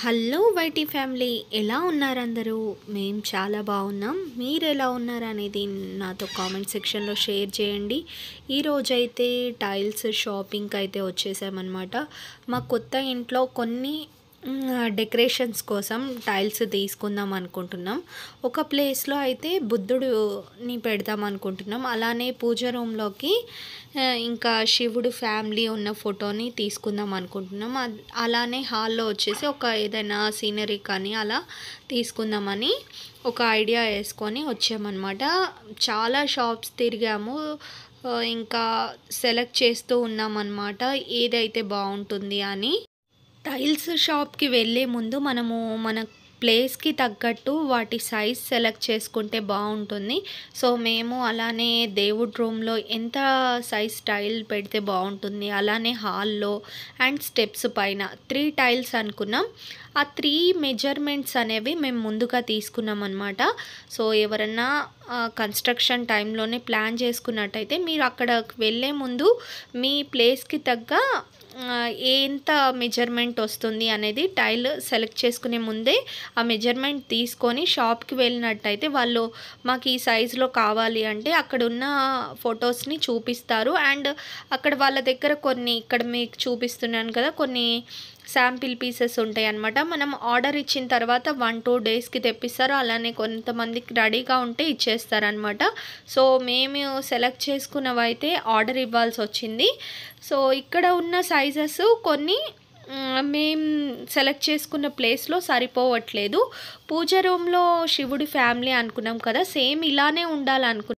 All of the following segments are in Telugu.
హలో వైటీ ఫ్యామిలీ ఎలా ఉన్నారందరూ మేము చాలా బాగున్నాం మీరు ఎలా ఉన్నారు అనేది నాతో కామెంట్ సెక్షన్లో షేర్ చేయండి ఈరోజైతే టైల్స్ షాపింగ్కి అయితే వచ్చేసామన్నమాట మా కొత్త ఇంట్లో కొన్ని డెకరేషన్స్ కోసం టైల్స్ తీసుకుందాం అనుకుంటున్నాం ఒక ప్లేస్లో అయితే బుద్ధుడుని పెడదాం అనుకుంటున్నాం అలానే పూజ రూమ్లోకి ఇంకా శివుడు ఫ్యామిలీ ఉన్న ఫోటోని తీసుకుందాం అనుకుంటున్నాం అలానే హాల్లో వచ్చేసి ఒక ఏదైనా సీనరీ కానీ అలా తీసుకుందామని ఒక ఐడియా వేసుకొని వచ్చామన్నమాట చాలా షాప్స్ తిరిగాము ఇంకా సెలెక్ట్ చేస్తూ ఉన్నామన్నమాట ఏదైతే బాగుంటుంది అని టైల్స్ షాప్కి వెళ్ళే ముందు మనము మన ప్లేస్కి తగ్గట్టు వాటి సైజ్ సెలెక్ట్ చేసుకుంటే బాగుంటుంది సో మేము అలానే దేవుడి రూమ్లో ఎంత సైజ్ టైల్ పెడితే బాగుంటుంది అలానే హాల్లో అండ్ స్టెప్స్ పైన త్రీ టైల్స్ అనుకున్నాం ఆ త్రీ మెజర్మెంట్స్ అనేవి మేము ముందుగా తీసుకున్నాం అనమాట సో ఎవరన్నా కన్స్ట్రక్షన్ టైంలోనే ప్లాన్ చేసుకున్నట్టయితే మీరు అక్కడ వెళ్ళే ముందు మీ ప్లేస్కి తగ్గ ఎంత మెజర్మెంట్ వస్తుంది అనేది టైల్ సెలెక్ట్ చేసుకునే ముందే ఆ మెజర్మెంట్ తీసుకొని షాప్కి వెళ్ళినట్టయితే వాళ్ళు మాకు ఈ సైజులో కావాలి అంటే అక్కడ ఉన్న ఫొటోస్ని చూపిస్తారు అండ్ అక్కడ వాళ్ళ దగ్గర కొన్ని ఇక్కడ మీకు చూపిస్తున్నాను కదా కొన్ని శాంపిల్ పీసెస్ ఉంటాయి అనమాట మనం ఆర్డర్ ఇచ్చిన తర్వాత వన్ టూ డేస్కి తెప్పిస్తారు అలానే కొంతమందికి రెడీగా ఉంటే ఇచ్చేస్తారనమాట సో మేము సెలెక్ట్ చేసుకున్నవైతే ఆర్డర్ ఇవ్వాల్సి వచ్చింది సో ఇక్కడ ఉన్న సైజెస్ కొన్ని మేం సెలెక్ట్ చేసుకున్న ప్లేస్లో సరిపోవట్లేదు పూజ రూమ్లో శివుడి ఫ్యామిలీ అనుకున్నాం కదా సేమ్ ఇలానే ఉండాలనుకున్నాం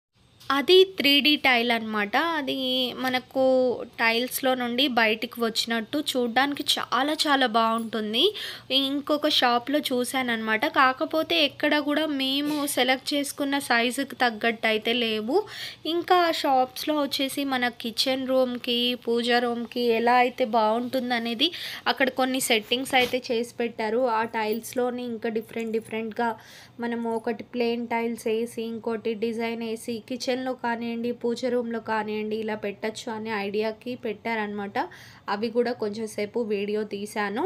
అది త్రీ డి టైల్ అనమాట అది మనకు టైల్స్లో నుండి బయటికి వచ్చినట్టు చూడ్డానికి చాలా చాలా బాగుంటుంది ఇంకొక షాప్లో అనమాట కాకపోతే ఎక్కడ కూడా మేము సెలెక్ట్ చేసుకున్న సైజుకి తగ్గట్టు అయితే లేవు ఇంకా ఆ షాప్స్లో వచ్చేసి మన కిచెన్ రూమ్కి పూజ రూమ్కి ఎలా అయితే బాగుంటుందనేది అక్కడ కొన్ని సెట్టింగ్స్ అయితే చేసి పెట్టారు ఆ టైల్స్లోని ఇంకా డిఫరెంట్ డిఫరెంట్గా మనము ఒకటి ప్లెయిన్ టైల్స్ వేసి ఇంకోటి డిజైన్ వేసి కిచెన్ కిచెన్లో కానివ్వండి పూజ రూమ్లో కానివ్వండి ఇలా పెట్టచ్చు అనే ఐడియాకి పెట్టారనమాట అవి కూడా కొంచెంసేపు వీడియో తీశాను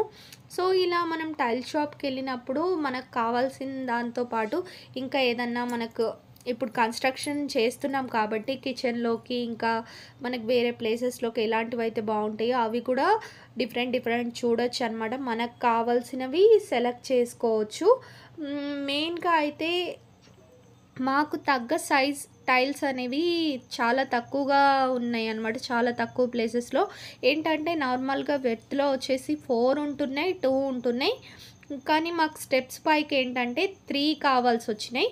సో ఇలా మనం టైల్ షాప్కి వెళ్ళినప్పుడు మనకు కావాల్సిన దాంతోపాటు ఇంకా ఏదన్నా మనకు ఇప్పుడు కన్స్ట్రక్షన్ చేస్తున్నాం కాబట్టి కిచెన్లోకి ఇంకా మనకు వేరే ప్లేసెస్లోకి ఎలాంటివి అయితే బాగుంటాయో అవి కూడా డిఫరెంట్ డిఫరెంట్ చూడొచ్చు అనమాట మనకు కావాల్సినవి సెలెక్ట్ చేసుకోవచ్చు మెయిన్గా అయితే మాకు తగ్గ సైజ్ టైల్స్ అనేవి చాలా తక్కువగా ఉన్నాయి అనమాట చాలా తక్కువ ప్లేసెస్లో ఏంటంటే నార్మల్గా వెత్లో వచ్చేసి ఫోర్ ఉంటున్నాయి టూ ఉంటున్నాయి కానీ మాకు స్టెప్స్ పైకి ఏంటంటే త్రీ కావాల్సి వచ్చినాయి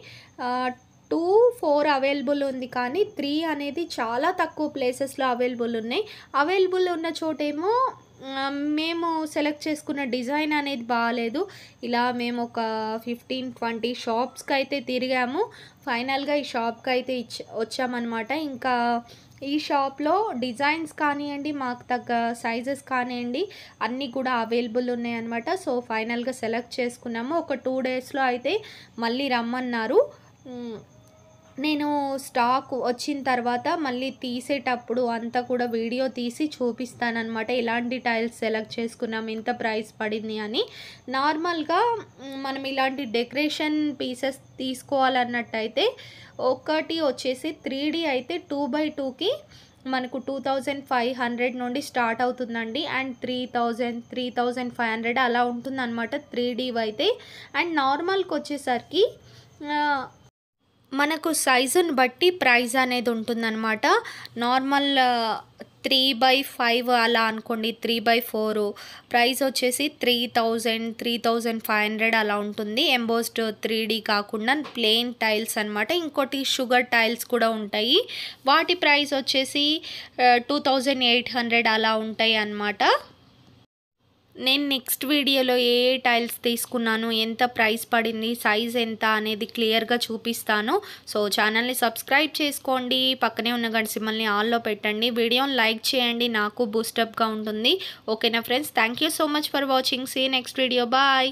టూ ఫోర్ అవైలబుల్ ఉంది కానీ త్రీ అనేది చాలా తక్కువ ప్లేసెస్లో అవైలబుల్ ఉన్నాయి అవైలబుల్ ఉన్న చోటేమో మేము సెలెక్ట్ చేసుకున్న డిజైన్ అనేది బాగాలేదు ఇలా మేము ఒక ఫిఫ్టీన్ ట్వంటీ షాప్స్కి అయితే తిరిగాము ఫైనల్గా ఈ షాప్కి అయితే ఇచ్చ వచ్చామన్నమాట ఇంకా ఈ షాప్లో డిజైన్స్ కానివ్వండి మాకు తగ్గ సైజెస్ కానివ్వండి అన్నీ కూడా అవైలబుల్ ఉన్నాయన్నమాట సో ఫైనల్గా సెలెక్ట్ చేసుకున్నాము ఒక టూ డేస్లో అయితే మళ్ళీ రమ్మన్నారు నేను స్టాక్ వచ్చిన తర్వాత మళ్ళీ తీసేటప్పుడు అంతా కూడా వీడియో తీసి చూపిస్తానమాట ఇలాంటి టైల్స్ సెలెక్ట్ చేసుకున్నాం ఇంత ప్రైస్ పడింది అని నార్మల్గా మనం ఇలాంటి డెకరేషన్ పీసెస్ తీసుకోవాలన్నట్టయితే ఒకటి వచ్చేసి త్రీ అయితే టూ బై టూకి మనకు టూ థౌజండ్ ఫైవ్ హండ్రెడ్ నుండి స్టార్ట్ అవుతుందండి and three thousand three thousand five hundred అలా ఉంటుందన్నమాట త్రీ డీ అయితే అండ్ నార్మల్కి వచ్చేసరికి మనకు సైజుని బట్టి ప్రైజ్ అనేది ఉంటుందన్నమాట నార్మల్ త్రీ బై ఫైవ్ అలా అనుకోండి త్రీ బై ఫోరు ప్రైస్ వచ్చేసి three thousand three thousand five hundred అలా ఉంటుంది ఎంబోస్డ్ త్రీ డీ కాకుండా ప్లెయిన్ టైల్స్ అనమాట ఇంకోటి షుగర్ టైల్స్ కూడా ఉంటాయి వాటి ప్రైస్ వచ్చేసి టూ థౌజండ్ ఎయిట్ హండ్రెడ్ అలా ఉంటాయి అన్నమాట నేను నెక్స్ట్ వీడియోలో ఏ ఏ టైల్స్ తీసుకున్నాను ఎంత ప్రైస్ పడింది సైజ్ ఎంత అనేది క్లియర్గా చూపిస్తాను సో ఛానల్ని సబ్స్క్రైబ్ చేసుకోండి పక్కనే ఉన్న సిమ్మల్ని ఆల్లో పెట్టండి వీడియోని లైక్ చేయండి నాకు బూస్టప్గా ఉంటుంది ఓకేనా friends thank so much for watching see next video bye